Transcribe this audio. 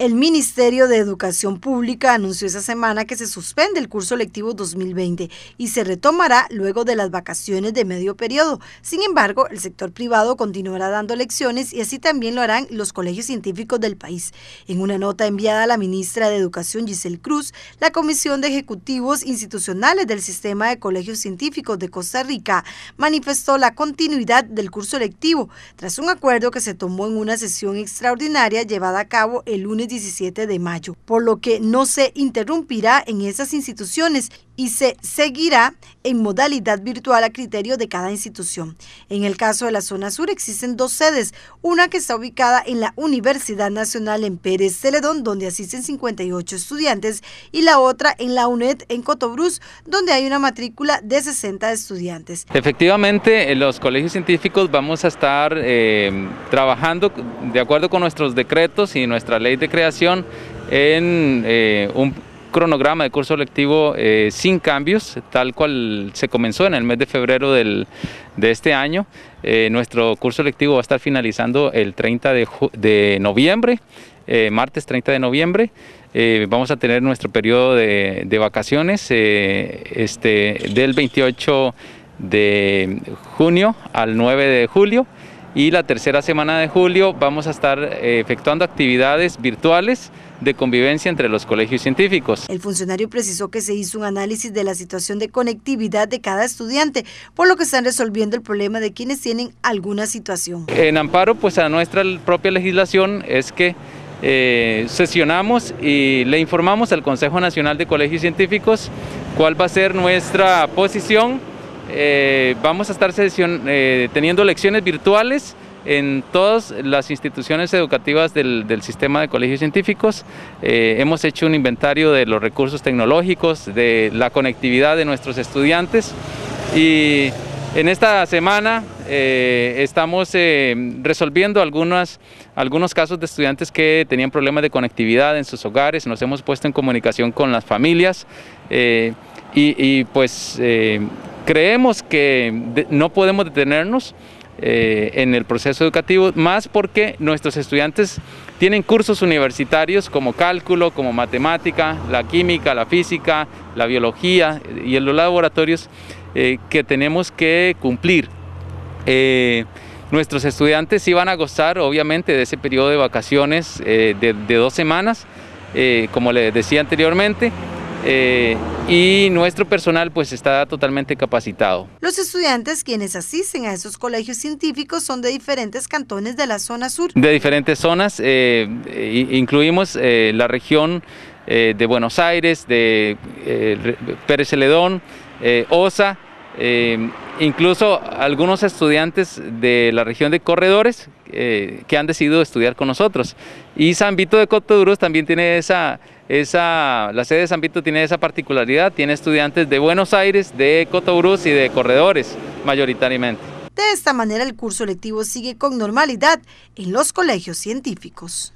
El Ministerio de Educación Pública anunció esa semana que se suspende el curso lectivo 2020 y se retomará luego de las vacaciones de medio periodo. Sin embargo, el sector privado continuará dando lecciones y así también lo harán los colegios científicos del país. En una nota enviada a la ministra de Educación Giselle Cruz, la Comisión de Ejecutivos Institucionales del Sistema de Colegios Científicos de Costa Rica manifestó la continuidad del curso lectivo tras un acuerdo que se tomó en una sesión extraordinaria llevada a cabo el lunes 17 de mayo, por lo que no se interrumpirá en esas instituciones y se seguirá en modalidad virtual a criterio de cada institución. En el caso de la zona sur existen dos sedes, una que está ubicada en la Universidad Nacional en Pérez Celedón, donde asisten 58 estudiantes, y la otra en la UNED en Cotobruz, donde hay una matrícula de 60 estudiantes. Efectivamente, en los colegios científicos vamos a estar eh, trabajando de acuerdo con nuestros decretos y nuestra ley de creación en eh, un cronograma de curso lectivo eh, sin cambios, tal cual se comenzó en el mes de febrero de este año. Eh, nuestro curso lectivo va a estar finalizando el 30 de, noviembre, martes 30 de noviembre. vamos a tener nuestro periodo de, de vacaciones este, del 28 de junio al 9 de julio y la tercera semana de julio vamos a estar eh, efectuando actividades virtuales de convivencia entre los colegios científicos. El funcionario precisó que se hizo un análisis de la situación de conectividad de cada estudiante, por lo que están resolviendo el problema de quienes tienen alguna situación. En amparo pues a nuestra propia legislación es que eh, sesionamos y le informamos al Consejo Nacional de Colegios Científicos cuál va a ser nuestra posición eh, vamos a estar eh, teniendo lecciones virtuales en todas las instituciones educativas del, sistema de colegios científicos. Eh, hemos hecho un inventario de los recursos tecnológicos, de la conectividad de nuestros estudiantes y en esta semana estamos resolviendo algunas, algunos casos de estudiantes que tenían problemas de conectividad en sus hogares, nos hemos puesto en comunicación con las familias y, pues Creemos que no podemos detenernos eh, en el proceso educativo, más porque nuestros estudiantes tienen cursos universitarios como cálculo, como matemática, la química, la física, la biología eh, y en los laboratorios eh, que tenemos que cumplir. nuestros estudiantes iban a gozar obviamente de ese periodo de vacaciones de, dos semanas, como les decía anteriormente, eh, y nuestro personal pues está totalmente capacitado. Los estudiantes quienes asisten a esos colegios científicos son de diferentes cantones de la zona sur. De diferentes zonas, eh, incluimos eh, la región de Buenos Aires, de Pérez Celedón, Osa, incluso algunos estudiantes de la región de Corredores que han decidido estudiar con nosotros. Y San Vito de Cotoduros también tiene esa esa, la sede de San Vito tiene esa particularidad, tiene estudiantes de Buenos Aires, de Cotobruz y de Corredores mayoritariamente. De esta manera el curso lectivo sigue con normalidad en los colegios científicos.